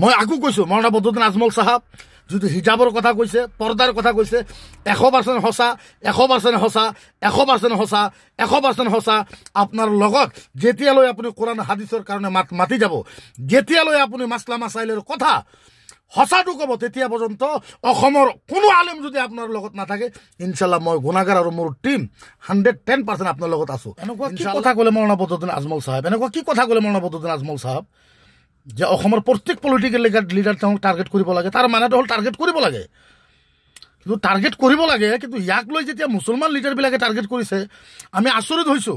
মই আকৌ কৈছোঁ মৰণা বদুদ্দিন আজমল চাহাব যিটো হিজাবৰ কথা কৈছে পৰ্দাৰ কথা কৈছে এশ পাৰ্চেণ্ট সঁচা এশ পাৰ্চেণ্ট সঁচা এশ পাৰ্চেণ্ট সঁচা এশ পাৰ্চেণ্ট সঁচা আপোনাৰ লগত যেতিয়ালৈ আপুনি কোৰাণ হাদিছৰ কাৰণে মাত মাতি যাব যেতিয়ালৈ আপুনি মাছলা মাছাইলৰ কথা সঁচাটো ক'ব তেতিয়া পৰ্যন্ত অসমৰ কোনো আলিম যদি আপোনাৰ লগত নাথাকে ইনশ্বাল্লাহ মই গুণাগাৰ আৰু মোৰ টিম হাণ্ড্ৰেড টেন পাৰ্চেণ্ট আপোনাৰ লগত আছোঁ এনেকুৱা কথা ক'লে মৰণা বদুদ্দিন আজমল চাহাব এনেকুৱা কি কথা ক'লে মৰণা বদুদ্দিন আজমল চাহাব যে অসমৰ প্ৰত্যেক পলিটিকেল লিডাৰ তেওঁক টাৰ্গেট কৰিব লাগে তাৰ মানেটো হ'ল টাৰ্গেট কৰিব লাগে কিন্তু টাৰ্গেট কৰিব লাগে কিন্তু ইয়াক লৈ যেতিয়া মুছলমান লিডাৰবিলাকে টাৰ্গেট কৰিছে আমি আচৰিত হৈছোঁ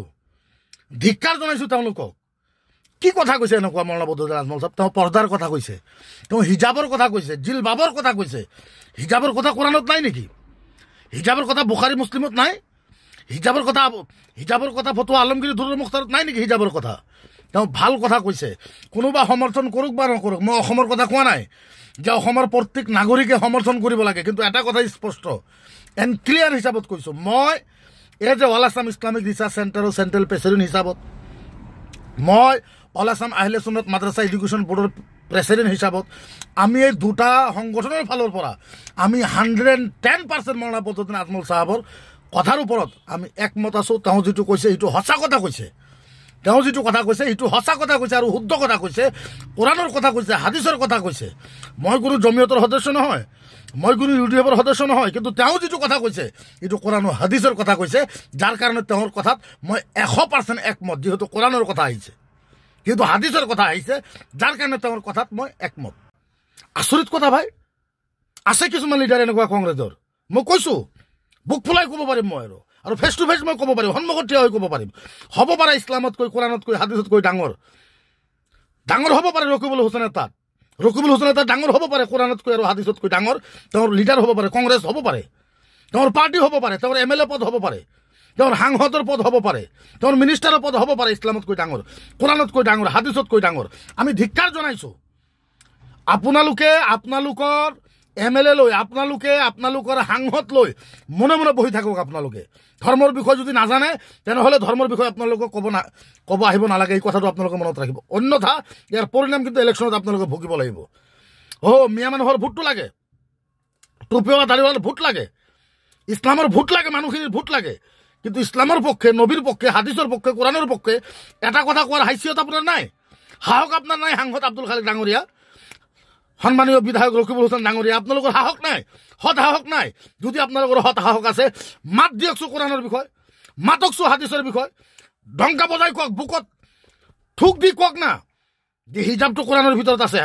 ধিক্কাৰ জনাইছোঁ তেওঁলোকক কি কথা কৈছে এনেকুৱা মৰণাবদ্ধ ৰাজমল চাহ তেওঁ পৰ্দাৰ কথা কৈছে তেওঁ হিজাবৰ কথা কৈছে জিলবাবৰ কথা কৈছে হিজাবৰ কথা কোৰাণত নাই নেকি হিজাবৰ কথা বুখাৰী মুছলিমত নাই হিজাবৰ কথা হিজাবৰ কথা ফটো আলমগীৰ ধুৰ মুখত নাই নেকি হিজাবৰ কথা তেওঁ ভাল কথা কৈছে কোনোবা সমৰ্থন কৰক বা নকৰক মই অসমৰ কথা কোৱা নাই যে অসমৰ প্ৰত্যেক নাগৰিকে সমৰ্থন কৰিব লাগে কিন্তু এটা কথা স্পষ্ট এণ্ড ক্লিয়াৰ হিচাপত কৈছোঁ মই এ যে অল আছাম ইছলামিক ৰিচাৰ্চ চেণ্টাৰৰ চেণ্ট্ৰেল প্ৰেছিডেণ্ট হিচাপত মই অল আছাম আহিলে চুনত মাদ্ৰাছা এডুকেশ্যন বোৰ্ডৰ প্ৰেছিডেণ্ট হিচাপত আমি এই দুটা সংগঠনৰ ফালৰ পৰা আমি হাণ্ড্ৰেড এণ্ড টেন পাৰ্চেণ্ট মৰণা পদ্ধতি আজমল চাহাবৰ কথাৰ ওপৰত আমি একমত আছোঁ তেওঁ যিটো কৈছে সেইটো সঁচা কথা কৈছে তেওঁ যিটো কথা কৈছে সেইটো সঁচা কথা কৈছে আৰু শুদ্ধ কথা কৈছে কোৰাণৰ কথা কৈছে হাদিছৰ কথা কৈছে মই কোনো জমিয়তৰ সদস্য নহয় মই কোনো ইউ ডি এফৰ সদস্য নহয় কিন্তু তেওঁ যিটো কথা কৈছে এইটো কোৰাণ হাদিছৰ কথা কৈছে যাৰ কাৰণে তেওঁৰ কথাত মই এশ পাৰ্চেণ্ট একমত যিহেতু কোৰাণৰ কথা আহিছে কিন্তু হাদিছৰ কথা আহিছে যাৰ কাৰণে তেওঁৰ কথাত মই একমত আচৰিত কথা ভাই আছে কিছুমান লিডাৰ এনেকুৱা কংগ্ৰেছৰ মই কৈছোঁ বুক ফুলাই ক'ব পাৰিম মই আৰু আৰু ফেচ টু ফেচ মই ক'ব পাৰিম সন্মুখত থিয় হৈ ক'ব পাৰিম হ'ব পাৰা ইছলামতকৈ কোৰাণতকৈ হাদিছতকৈ ডাঙৰ ডাঙৰ হ'ব পাৰে ৰকিবুল হুছেনে এটা ৰকিবুল হুছেনে তাত ডাঙৰ হ'ব পাৰে কোৰাণতকৈ আৰু হাদিছতকৈ ডাঙৰ তেওঁৰ লিডাৰ হ'ব পাৰে কংগ্ৰেছ হ'ব পাৰে তেওঁৰ পাৰ্টি হ'ব পাৰে তেওঁৰ এম এল এ পদ হ'ব পাৰে তেওঁৰ সাংসদৰ পদ হ'ব পাৰে তেওঁৰ মিনিষ্টাৰৰ পদ হ'ব পাৰে ইছলামতকৈ ডাঙৰ কোৰাণতকৈ ডাঙৰ হাদিছতকৈ ডাঙৰ আমি ধিক্কাৰ জনাইছোঁ আপোনালোকে আপোনালোকৰ এম এল এ লৈ আপোনালোকে আপোনালোকৰ সাংসদ লৈ মনে মনে বহি থাকক আপোনালোকে ধৰ্মৰ বিষয়ে যদি নাজানে তেনেহ'লে ধৰ্মৰ বিষয়ে আপোনালোকক ক'ব না ক'ব আহিব নালাগে এই কথাটো আপোনালোকে মনত ৰাখিব অন্যথা ইয়াৰ পৰিণাম কিন্তু ইলেকশ্যনত আপোনালোকে ভুগিব লাগিব অ' মিয়া মানুহৰ ভোটটো লাগে টুপিৱালা দাড়িৱালাৰ ভোট লাগে ইছলামৰ ভোট লাগে মানুহখিনিৰ ভোট লাগে কিন্তু ইছলামৰ পক্ষে নবীৰ পক্ষে হাদিছৰ পক্ষে কোৰাণৰ পক্ষে এটা কথা কোৱাৰ হাস্যত আপোনাৰ নাই সাহস আপোনাৰ নাই সাংসদ আব্দুল খালিক ডাঙৰীয়া সন্মানীয় বিধায়ক ৰকিবুল হোচেন ডাঙৰীয়া আপোনালোকৰ সাহস নাই সৎ সাহস নাই যদি আপোনালোকৰ সৎ সাহস আছে মাত দিয়কচোন কোৰাণৰ বিষয় মাতকচোন হাদিছৰ বিষয় ডংকা বজাই কওক বুকত থুক দি কওক না যে হিজাবটো কোৰাণৰ ভিতৰত আছে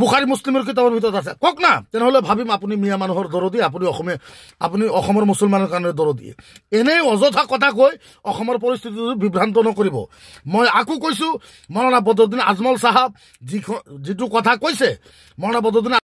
বুখাৰী মুছলিমৰ কিতাপৰ ভিতৰত আছে কওক না তেনেহ'লে ভাবিম আপুনি মিয়া মানুহৰ দৰ দিয়ে আপুনি অসমীয়া আপুনি অসমৰ মুছলমানৰ কাৰণে দৰ দিয়ে এনেই অযথা কথা কৈ অসমৰ পৰিস্থিতিটো বিভ্ৰান্ত নকৰিব মই আকৌ কৈছোঁ মৰণা বদৰুদ্দিন আজমল চাহাব যিখন যিটো কথা কৈছে মৰণা বদৰুদ্দিন